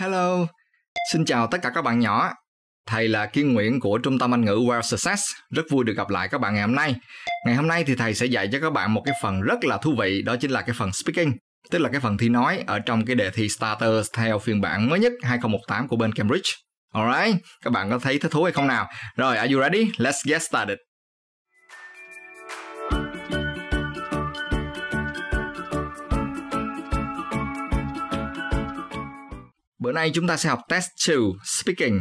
Hello, xin chào tất cả các bạn nhỏ. Thầy là Kiên Nguyễn của Trung tâm Anh ngữ Well Success. Rất vui được gặp lại các bạn ngày hôm nay. Ngày hôm nay thì thầy sẽ dạy cho các bạn một cái phần rất là thú vị, đó chính là cái phần speaking, tức là cái phần thi nói ở trong cái đề thi starter theo phiên bản mới nhất 2018 của bên Cambridge. Alright, các bạn có thấy thích thú hay không nào? Rồi, are you ready? Let's get started. Bữa nay chúng ta sẽ học test 2 speaking.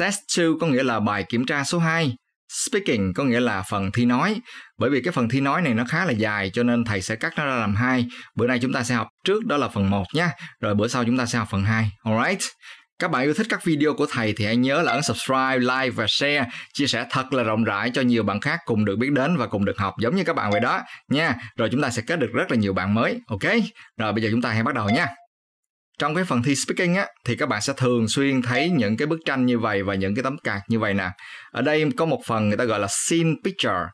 Test 2 có nghĩa là bài kiểm tra số 2. Speaking có nghĩa là phần thi nói. Bởi vì cái phần thi nói này nó khá là dài cho nên thầy sẽ cắt nó ra làm hai. Bữa nay chúng ta sẽ học trước đó là phần 1 nhé. Rồi bữa sau chúng ta sẽ học phần 2. Alright. Các bạn yêu thích các video của thầy thì hãy nhớ là ấn subscribe, like và share, chia sẻ thật là rộng rãi cho nhiều bạn khác cùng được biết đến và cùng được học giống như các bạn vậy đó nha. Rồi chúng ta sẽ kết được rất là nhiều bạn mới. Ok? Rồi bây giờ chúng ta hãy bắt đầu nha trong cái phần thi speaking á thì các bạn sẽ thường xuyên thấy những cái bức tranh như vậy và những cái tấm cạc như vậy nè ở đây có một phần người ta gọi là scene picture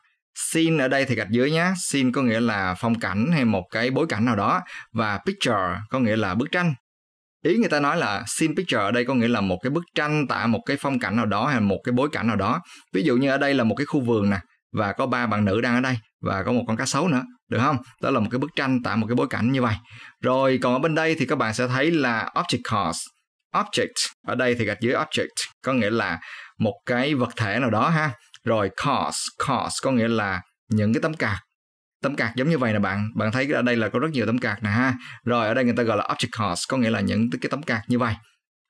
scene ở đây thì gạch dưới nhé scene có nghĩa là phong cảnh hay một cái bối cảnh nào đó và picture có nghĩa là bức tranh ý người ta nói là scene picture ở đây có nghĩa là một cái bức tranh tả một cái phong cảnh nào đó hay một cái bối cảnh nào đó ví dụ như ở đây là một cái khu vườn nè và có ba bạn nữ đang ở đây và có một con cá sấu nữa được không đó là một cái bức tranh tạo một cái bối cảnh như vậy rồi còn ở bên đây thì các bạn sẽ thấy là object cost object ở đây thì gạch dưới object có nghĩa là một cái vật thể nào đó ha rồi cost cost có nghĩa là những cái tấm cạc tấm cạc giống như vậy nè bạn bạn thấy ở đây là có rất nhiều tấm cạc nè ha rồi ở đây người ta gọi là object cost có nghĩa là những cái tấm cạc như vậy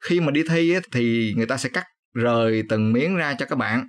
khi mà đi thi ấy, thì người ta sẽ cắt rời từng miếng ra cho các bạn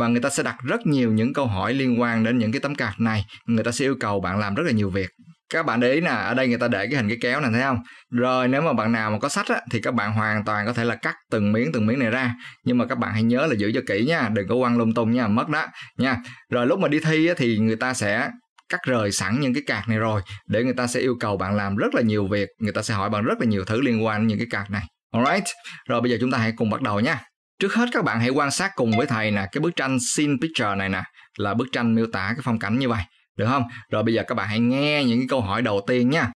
và người ta sẽ đặt rất nhiều những câu hỏi liên quan đến những cái tấm card này người ta sẽ yêu cầu bạn làm rất là nhiều việc các bạn để ý nè ở đây người ta để cái hình cái kéo này thấy không rồi nếu mà bạn nào mà có sách á, thì các bạn hoàn toàn có thể là cắt từng miếng từng miếng này ra nhưng mà các bạn hãy nhớ là giữ cho kỹ nha đừng có quăng lung tung nha mất đó nha rồi lúc mà đi thi á, thì người ta sẽ cắt rời sẵn những cái cạc này rồi để người ta sẽ yêu cầu bạn làm rất là nhiều việc người ta sẽ hỏi bạn rất là nhiều thứ liên quan đến những cái cạc này alright rồi bây giờ chúng ta hãy cùng bắt đầu nha Trước hết các bạn hãy quan sát cùng với thầy nè, cái bức tranh scene picture này nè là bức tranh miêu tả cái phong cảnh như vậy, được không? Rồi bây giờ các bạn hãy nghe những cái câu hỏi đầu tiên nha.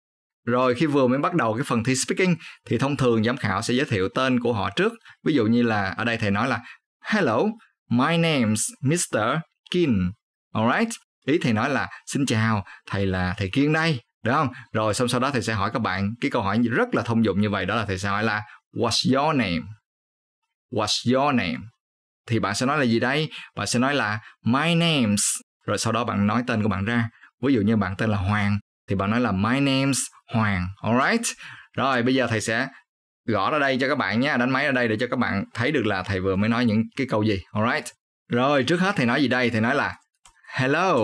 Rồi khi vừa mới bắt đầu cái phần thi speaking thì thông thường giám khảo sẽ giới thiệu tên của họ trước. Ví dụ như là ở đây thầy nói là Hello, my name's Mr. Kim. Alright, ý thầy nói là xin chào, thầy là thầy Kiên đây, được không? Rồi xong sau đó thầy sẽ hỏi các bạn cái câu hỏi rất là thông dụng như vậy đó là thầy sẽ hỏi là What's your name? What's your name? Thì bạn sẽ nói là gì đấy? Bạn sẽ nói là My name's. Rồi sau đó bạn nói tên của bạn ra. Ví dụ như bạn tên là Hoàng. Thì bạn nói là My name's Hoàng. Alright? Rồi bây giờ thầy sẽ gõ ra đây cho các bạn nhé. Đánh máy ra đây để cho các bạn thấy được là thầy vừa mới nói những cái câu gì. Alright? Rồi trước hết thầy nói gì đây? Thầy nói là Hello,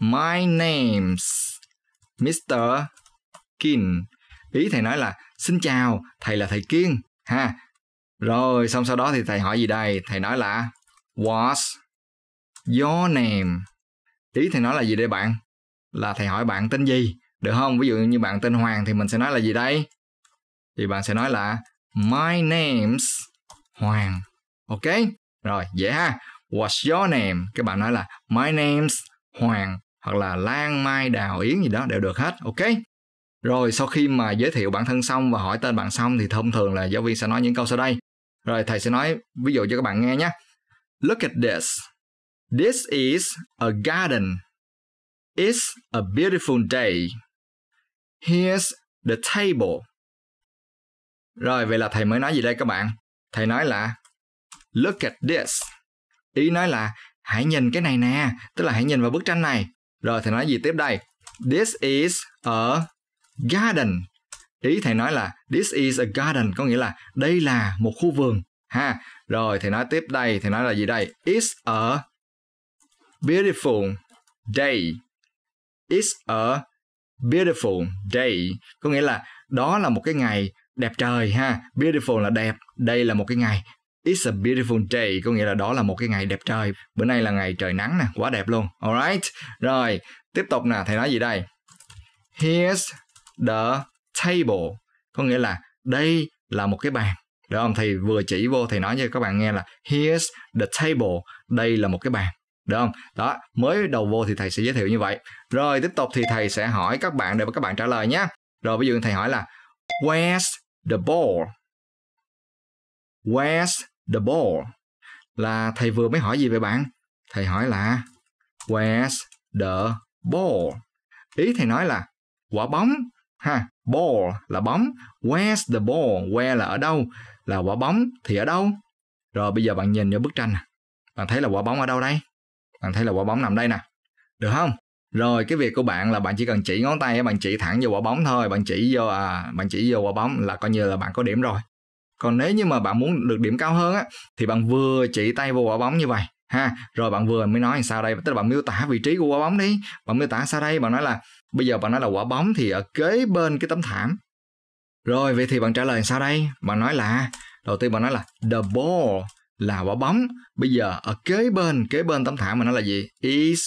my name's Mr. Kim Ý thầy nói là xin chào, thầy là thầy Kiên. Ha, Ừ. Rồi xong sau đó thì thầy hỏi gì đây? Thầy nói là what's your name. Ý thầy nói là gì đây bạn? Là thầy hỏi bạn tên gì? Được không? Ví dụ như bạn tên Hoàng thì mình sẽ nói là gì đây? Thì bạn sẽ nói là my name's Hoàng. Ok? Rồi, dễ ha. What's your name? Các bạn nói là my name's Hoàng hoặc là Lan Mai Đào Yến gì đó đều được hết. Ok? Rồi sau khi mà giới thiệu bản thân xong và hỏi tên bạn xong thì thông thường là giáo viên sẽ nói những câu sau đây. Rồi thầy sẽ nói ví dụ cho các bạn nghe nhé. Look at this. This is a garden. It's a beautiful day. Here's the table. Rồi vậy là thầy mới nói gì đây các bạn? Thầy nói là look at this. Ý nói là hãy nhìn cái này nè, tức là hãy nhìn vào bức tranh này. Rồi thầy nói gì tiếp đây? This is a garden ý thầy nói là this is a garden có nghĩa là đây là một khu vườn ha rồi thầy nói tiếp đây thầy nói là gì đây it's a beautiful day it's a beautiful day có nghĩa là đó là một cái ngày đẹp trời ha beautiful là đẹp đây là một cái ngày It's a beautiful day, có nghĩa là đó là một cái ngày đẹp trời. Bữa nay là ngày trời nắng nè, quá đẹp luôn. Alright, rồi, tiếp tục nè, thầy nói gì đây? Here's the table có nghĩa là đây là một cái bàn được không thầy vừa chỉ vô thầy nói cho các bạn nghe là here's the table đây là một cái bàn được không đó mới đầu vô thì thầy sẽ giới thiệu như vậy rồi tiếp tục thì thầy sẽ hỏi các bạn để các bạn trả lời nhé rồi ví dụ thầy hỏi là where's the ball where's the ball là thầy vừa mới hỏi gì về bạn thầy hỏi là where's the ball ý thầy nói là quả bóng ha Ball là bóng. Where's the ball? Where là ở đâu? Là quả bóng thì ở đâu? Rồi bây giờ bạn nhìn vào bức tranh Bạn thấy là quả bóng ở đâu đây? Bạn thấy là quả bóng nằm đây nè. Được không? Rồi cái việc của bạn là bạn chỉ cần chỉ ngón tay bạn chỉ thẳng vô quả bóng thôi, bạn chỉ vô à, bạn chỉ vô quả bóng là coi như là bạn có điểm rồi. Còn nếu như mà bạn muốn được điểm cao hơn á thì bạn vừa chỉ tay vô quả bóng như vậy ha, rồi bạn vừa mới nói sao đây, tức là bạn miêu tả vị trí của quả bóng đi, bạn miêu tả sao đây, bạn nói là Bây giờ bạn nói là quả bóng thì ở kế bên cái tấm thảm. Rồi vậy thì bạn trả lời sao đây? Bạn nói là đầu tiên bạn nói là the ball là quả bóng. Bây giờ ở kế bên kế bên tấm thảm mà nó là gì? Is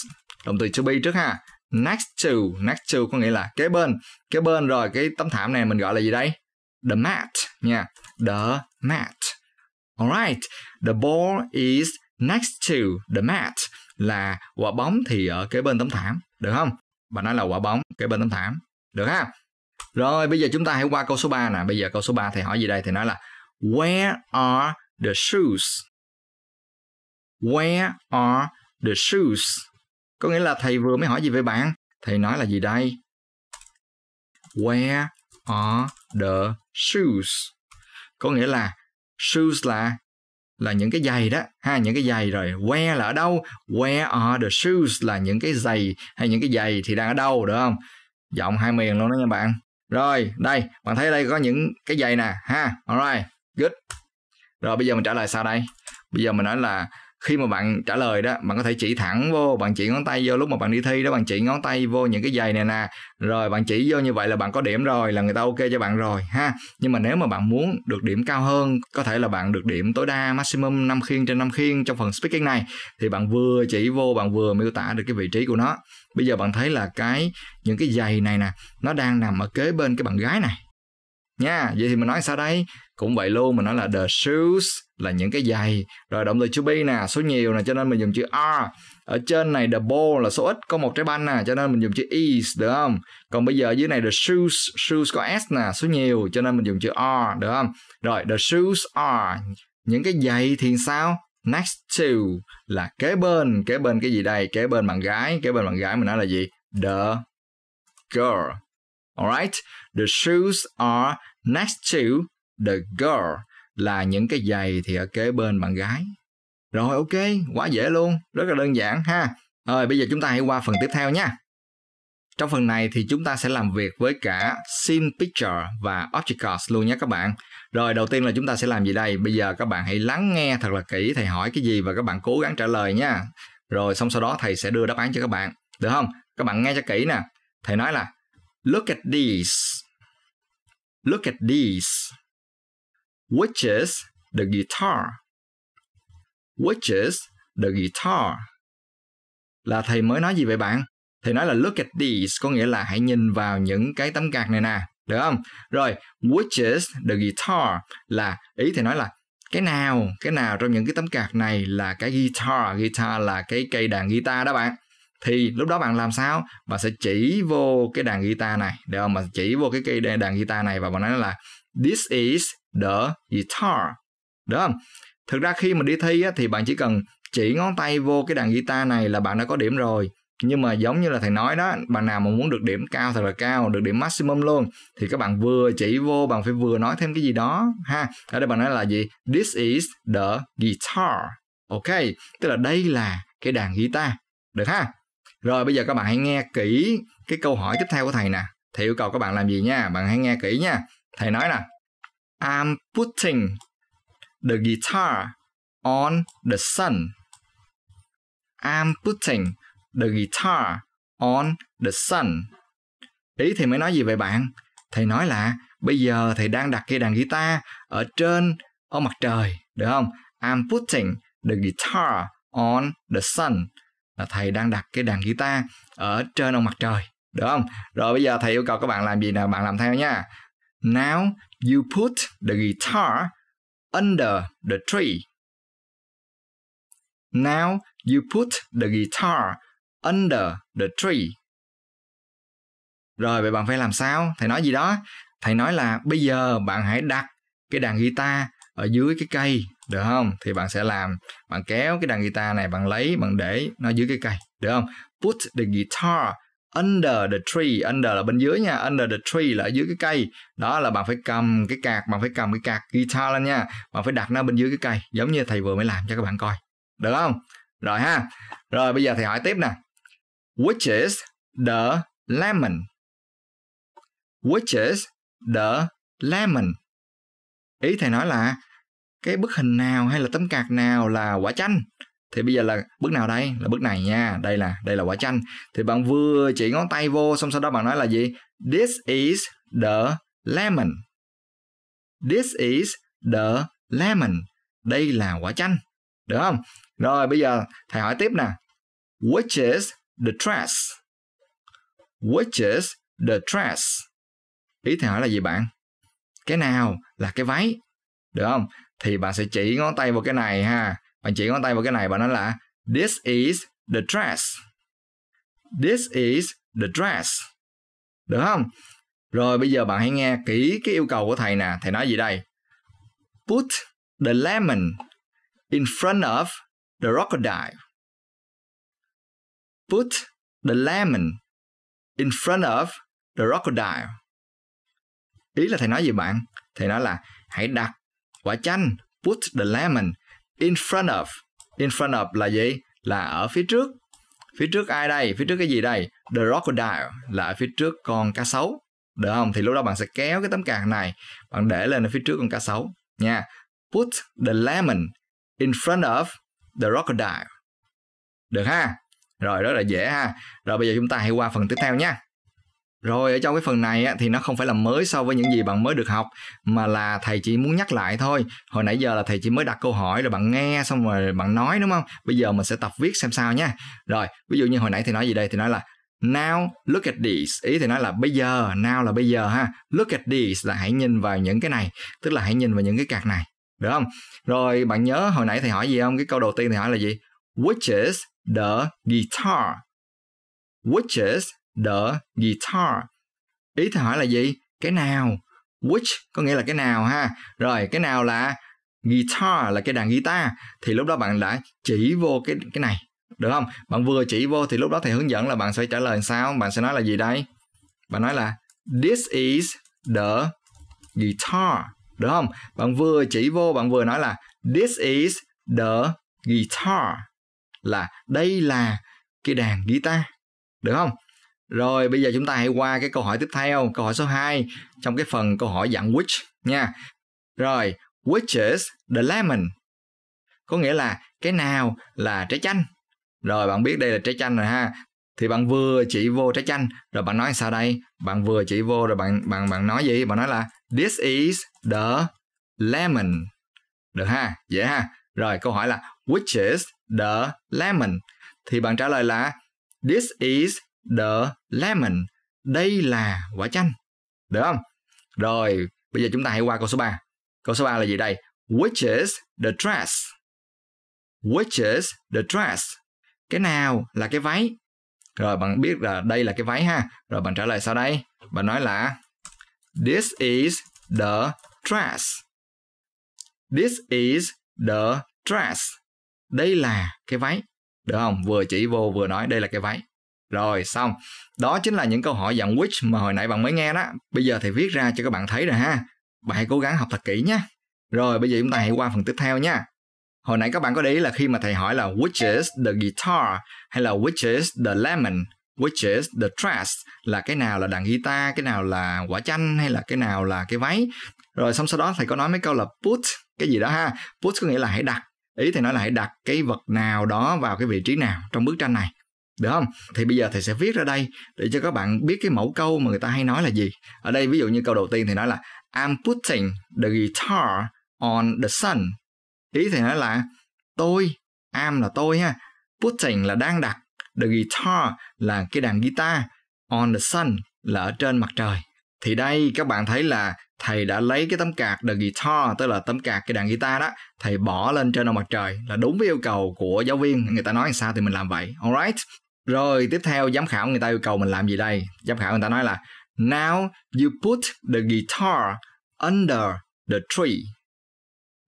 động từ to be trước ha. Next to, next to có nghĩa là kế bên. Kế bên rồi cái tấm thảm này mình gọi là gì đây? The mat nha. The mat. Alright, the ball is next to the mat là quả bóng thì ở kế bên tấm thảm, được không? bà nói là quả bóng kế bên tấm thảm được ha rồi bây giờ chúng ta hãy qua câu số 3 nè bây giờ câu số 3 thầy hỏi gì đây thì nói là where are the shoes where are the shoes có nghĩa là thầy vừa mới hỏi gì về bạn thầy nói là gì đây where are the shoes có nghĩa là shoes là là những cái giày đó ha những cái giày rồi where là ở đâu where are the shoes là những cái giày hay những cái giày thì đang ở đâu được không giọng hai miền luôn đó nha bạn rồi đây bạn thấy đây có những cái giày nè ha alright good rồi bây giờ mình trả lời sau đây bây giờ mình nói là khi mà bạn trả lời đó bạn có thể chỉ thẳng vô bạn chỉ ngón tay vô lúc mà bạn đi thi đó bạn chỉ ngón tay vô những cái giày này nè rồi bạn chỉ vô như vậy là bạn có điểm rồi là người ta ok cho bạn rồi ha nhưng mà nếu mà bạn muốn được điểm cao hơn có thể là bạn được điểm tối đa maximum 5 khiên trên 5 khiên trong phần speaking này thì bạn vừa chỉ vô bạn vừa miêu tả được cái vị trí của nó bây giờ bạn thấy là cái những cái giày này nè nó đang nằm ở kế bên cái bạn gái này nha vậy thì mình nói sao đây cũng vậy luôn mình nói là the shoes là những cái giày rồi động từ to be nè số nhiều nè cho nên mình dùng chữ are ở trên này the ball là số ít có một trái banh nè cho nên mình dùng chữ is e, được không còn bây giờ dưới này the shoes shoes có s nè số nhiều cho nên mình dùng chữ are được không rồi the shoes are những cái giày thì sao next to là kế bên kế bên cái gì đây kế bên bạn gái kế bên bạn gái mình nói là gì the girl Alright, the shoes are next to the girl là những cái giày thì ở kế bên bạn gái. Rồi ok, quá dễ luôn, rất là đơn giản ha. Rồi bây giờ chúng ta hãy qua phần tiếp theo nha. Trong phần này thì chúng ta sẽ làm việc với cả scene picture và objects luôn nhé các bạn. Rồi đầu tiên là chúng ta sẽ làm gì đây? Bây giờ các bạn hãy lắng nghe thật là kỹ thầy hỏi cái gì và các bạn cố gắng trả lời nha. Rồi xong sau đó thầy sẽ đưa đáp án cho các bạn. Được không? Các bạn nghe cho kỹ nè. Thầy nói là Look at these. Look at these. Which is the guitar? Which is the guitar? Là thầy mới nói gì vậy bạn? Thầy nói là look at these có nghĩa là hãy nhìn vào những cái tấm cạc này nè. Được không? Rồi, which is the guitar là ý thầy nói là cái nào, cái nào trong những cái tấm cạc này là cái guitar, guitar là cái cây đàn guitar đó bạn thì lúc đó bạn làm sao bạn sẽ chỉ vô cái đàn guitar này để mà chỉ vô cái cây đàn guitar này và bạn nói là this is the guitar đúng không thực ra khi mà đi thi á, thì bạn chỉ cần chỉ ngón tay vô cái đàn guitar này là bạn đã có điểm rồi nhưng mà giống như là thầy nói đó bạn nào mà muốn được điểm cao thật là cao được điểm maximum luôn thì các bạn vừa chỉ vô bạn phải vừa nói thêm cái gì đó ha ở đây bạn nói là gì this is the guitar ok tức là đây là cái đàn guitar được ha rồi bây giờ các bạn hãy nghe kỹ cái câu hỏi tiếp theo của thầy nè. Thầy yêu cầu các bạn làm gì nha, bạn hãy nghe kỹ nha. Thầy nói nè, I'm putting the guitar on the sun. I'm putting the guitar on the sun. Ý thầy mới nói gì vậy bạn? Thầy nói là bây giờ thầy đang đặt cây đàn guitar ở trên ở mặt trời, được không? I'm putting the guitar on the sun là thầy đang đặt cái đàn guitar ở trên ông mặt trời được không rồi bây giờ thầy yêu cầu các bạn làm gì nào bạn làm theo nha now you put the guitar under the tree now you put the guitar under the tree rồi vậy bạn phải làm sao thầy nói gì đó thầy nói là bây giờ bạn hãy đặt cái đàn guitar ở dưới cái cây được không thì bạn sẽ làm bạn kéo cái đàn guitar này bạn lấy bạn để nó dưới cái cây được không put the guitar under the tree under là bên dưới nha under the tree là ở dưới cái cây đó là bạn phải cầm cái cạc bạn phải cầm cái cạc guitar lên nha bạn phải đặt nó bên dưới cái cây giống như thầy vừa mới làm cho các bạn coi được không rồi ha rồi bây giờ thầy hỏi tiếp nè which is the lemon which is the lemon ý thầy nói là cái bức hình nào hay là tấm card nào là quả chanh thì bây giờ là bước nào đây là bước này nha đây là đây là quả chanh thì bạn vừa chỉ ngón tay vô xong sau đó bạn nói là gì this is the lemon this is the lemon đây là quả chanh được không rồi bây giờ thầy hỏi tiếp nè which is the dress which is the dress ý thầy hỏi là gì bạn cái nào là cái váy được không thì bạn sẽ chỉ ngón tay vào cái này ha bạn chỉ ngón tay vào cái này bạn nói là this is the dress this is the dress được không rồi bây giờ bạn hãy nghe kỹ cái yêu cầu của thầy nè thầy nói gì đây put the lemon in front of the crocodile put the lemon in front of the crocodile ý là thầy nói gì bạn thầy nói là hãy đặt quả chanh put the lemon in front of in front of là gì là ở phía trước phía trước ai đây phía trước cái gì đây the crocodile là ở phía trước con cá sấu được không thì lúc đó bạn sẽ kéo cái tấm càng này bạn để lên ở phía trước con cá sấu nha put the lemon in front of the crocodile được ha rồi rất là dễ ha rồi bây giờ chúng ta hãy qua phần tiếp theo nha rồi ở trong cái phần này á, thì nó không phải là mới so với những gì bạn mới được học mà là thầy chỉ muốn nhắc lại thôi. Hồi nãy giờ là thầy chỉ mới đặt câu hỏi rồi bạn nghe xong rồi bạn nói đúng không? Bây giờ mình sẽ tập viết xem sao nha. Rồi, ví dụ như hồi nãy thì nói gì đây thì nói là Now look at this. Ý thì nói là bây giờ, now là bây giờ ha. Look at this là hãy nhìn vào những cái này, tức là hãy nhìn vào những cái cạc này. Được không? Rồi bạn nhớ hồi nãy thầy hỏi gì không? Cái câu đầu tiên thầy hỏi là gì? Which is the guitar? Which is the guitar. Ý thầy hỏi là gì? Cái nào? Which có nghĩa là cái nào ha. Rồi cái nào là guitar là cái đàn guitar thì lúc đó bạn đã chỉ vô cái cái này được không? Bạn vừa chỉ vô thì lúc đó thầy hướng dẫn là bạn sẽ trả lời sao? Bạn sẽ nói là gì đây? Bạn nói là this is the guitar. Được không? Bạn vừa chỉ vô bạn vừa nói là this is the guitar là đây là cái đàn guitar. Được không? Rồi bây giờ chúng ta hãy qua cái câu hỏi tiếp theo, câu hỏi số 2 trong cái phần câu hỏi dạng which nha. Rồi, which is the lemon? Có nghĩa là cái nào là trái chanh? Rồi bạn biết đây là trái chanh rồi ha. Thì bạn vừa chỉ vô trái chanh rồi bạn nói sao đây? Bạn vừa chỉ vô rồi bạn bạn bạn nói gì? Bạn nói là this is the lemon. Được ha? Dễ ha. Rồi câu hỏi là which is the lemon? Thì bạn trả lời là this is the lemon. Đây là quả chanh. Được không? Rồi, bây giờ chúng ta hãy qua câu số 3. Câu số 3 là gì đây? Which is the dress? Which is the dress? Cái nào là cái váy? Rồi bạn biết là đây là cái váy ha. Rồi bạn trả lời sau đây. Bạn nói là This is the dress. This is the dress. Đây là cái váy. Được không? Vừa chỉ vô vừa nói đây là cái váy. Rồi xong. Đó chính là những câu hỏi dạng which mà hồi nãy bạn mới nghe đó. Bây giờ thì viết ra cho các bạn thấy rồi ha. Bạn hãy cố gắng học thật kỹ nhé. Rồi bây giờ chúng ta hãy qua phần tiếp theo nha. Hồi nãy các bạn có để ý là khi mà thầy hỏi là which is the guitar hay là which is the lemon, which is the dress là cái nào là đàn guitar, cái nào là quả chanh hay là cái nào là cái váy. Rồi xong sau đó thầy có nói mấy câu là put cái gì đó ha. Put có nghĩa là hãy đặt. Ý thầy nói là hãy đặt cái vật nào đó vào cái vị trí nào trong bức tranh này được không thì bây giờ thầy sẽ viết ra đây để cho các bạn biết cái mẫu câu mà người ta hay nói là gì ở đây ví dụ như câu đầu tiên thì nói là I'm putting the guitar on the sun ý thầy nói là tôi am là tôi ha putting là đang đặt the guitar là cái đàn guitar on the sun là ở trên mặt trời thì đây các bạn thấy là thầy đã lấy cái tấm cạc the guitar tức là tấm cạc cái đàn guitar đó thầy bỏ lên trên ông mặt trời là đúng với yêu cầu của giáo viên người ta nói làm sao thì mình làm vậy alright rồi tiếp theo giám khảo người ta yêu cầu mình làm gì đây giám khảo người ta nói là now you put the guitar under the tree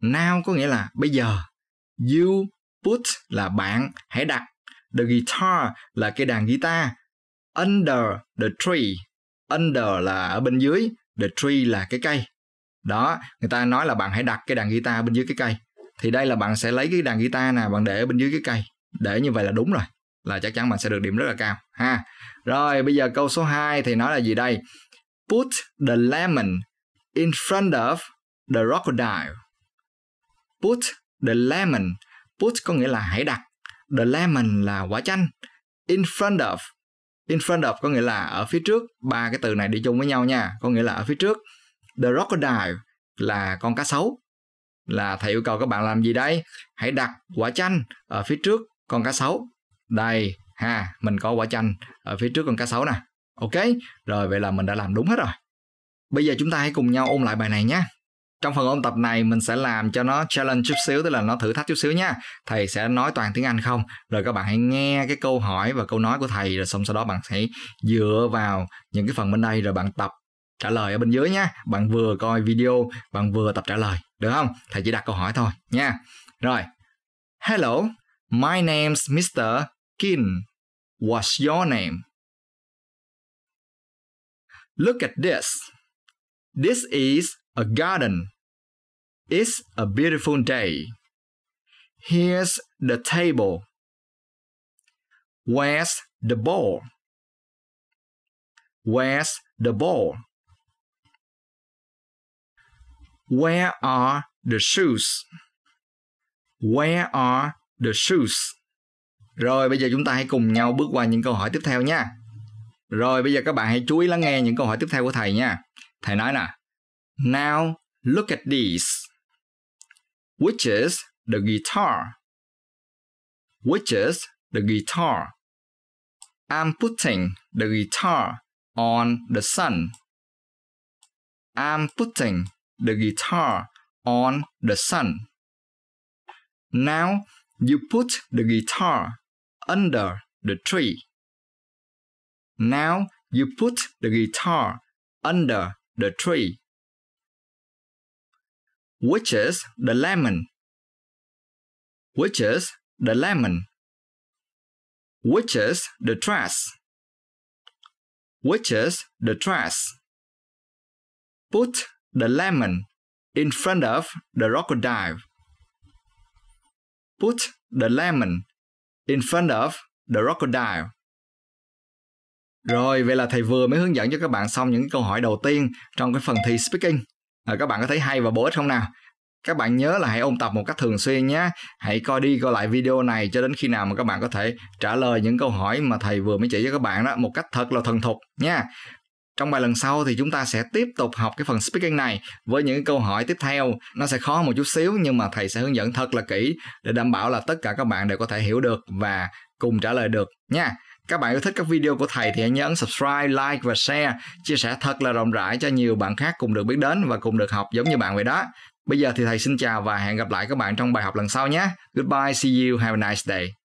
now có nghĩa là bây giờ you put là bạn hãy đặt the guitar là cây đàn guitar under the tree under là ở bên dưới the tree là cái cây đó người ta nói là bạn hãy đặt cái đàn guitar bên dưới cái cây thì đây là bạn sẽ lấy cái đàn guitar nè bạn để ở bên dưới cái cây để như vậy là đúng rồi là chắc chắn bạn sẽ được điểm rất là cao ha rồi bây giờ câu số 2 thì nói là gì đây put the lemon in front of the crocodile put the lemon put có nghĩa là hãy đặt the lemon là quả chanh in front of in front of có nghĩa là ở phía trước ba cái từ này đi chung với nhau nha có nghĩa là ở phía trước the crocodile là con cá sấu là thầy yêu cầu các bạn làm gì đây hãy đặt quả chanh ở phía trước con cá sấu đây ha mình có quả chanh ở phía trước con cá sấu nè ok rồi vậy là mình đã làm đúng hết rồi bây giờ chúng ta hãy cùng nhau ôn lại bài này nhé trong phần ôn tập này mình sẽ làm cho nó challenge chút xíu tức là nó thử thách chút xíu nha thầy sẽ nói toàn tiếng anh không rồi các bạn hãy nghe cái câu hỏi và câu nói của thầy rồi xong sau đó bạn hãy dựa vào những cái phần bên đây rồi bạn tập trả lời ở bên dưới nha bạn vừa coi video bạn vừa tập trả lời được không thầy chỉ đặt câu hỏi thôi nha rồi hello my name's mr kin was your name. Look at this. This is a garden. It's a beautiful day. Here's the table. Where's the ball? Where's the ball? Where are the shoes? Where are the shoes? Rồi bây giờ chúng ta hãy cùng nhau bước qua những câu hỏi tiếp theo nha. Rồi bây giờ các bạn hãy chú ý lắng nghe những câu hỏi tiếp theo của thầy nha. Thầy nói nè. Now look at this. Which is the guitar? Which is the guitar? I'm putting the guitar on the sun. I'm putting the guitar on the sun. Now you put the guitar under the tree. Now you put the guitar under the tree, which is the lemon, which is the lemon, which is the dress? which is the dress? Put the lemon in front of the crocodile. Put the lemon in front of the crocodile. Rồi, vậy là thầy vừa mới hướng dẫn cho các bạn xong những câu hỏi đầu tiên trong cái phần thi speaking. À, các bạn có thấy hay và bổ ích không nào? Các bạn nhớ là hãy ôn tập một cách thường xuyên nhé. Hãy coi đi coi lại video này cho đến khi nào mà các bạn có thể trả lời những câu hỏi mà thầy vừa mới chỉ cho các bạn đó một cách thật là thuần thục nha. Trong bài lần sau thì chúng ta sẽ tiếp tục học cái phần speaking này với những câu hỏi tiếp theo. Nó sẽ khó một chút xíu nhưng mà thầy sẽ hướng dẫn thật là kỹ để đảm bảo là tất cả các bạn đều có thể hiểu được và cùng trả lời được nha. Các bạn yêu thích các video của thầy thì hãy nhấn subscribe, like và share, chia sẻ thật là rộng rãi cho nhiều bạn khác cùng được biết đến và cùng được học giống như bạn vậy đó. Bây giờ thì thầy xin chào và hẹn gặp lại các bạn trong bài học lần sau nhé. Goodbye, see you, have a nice day.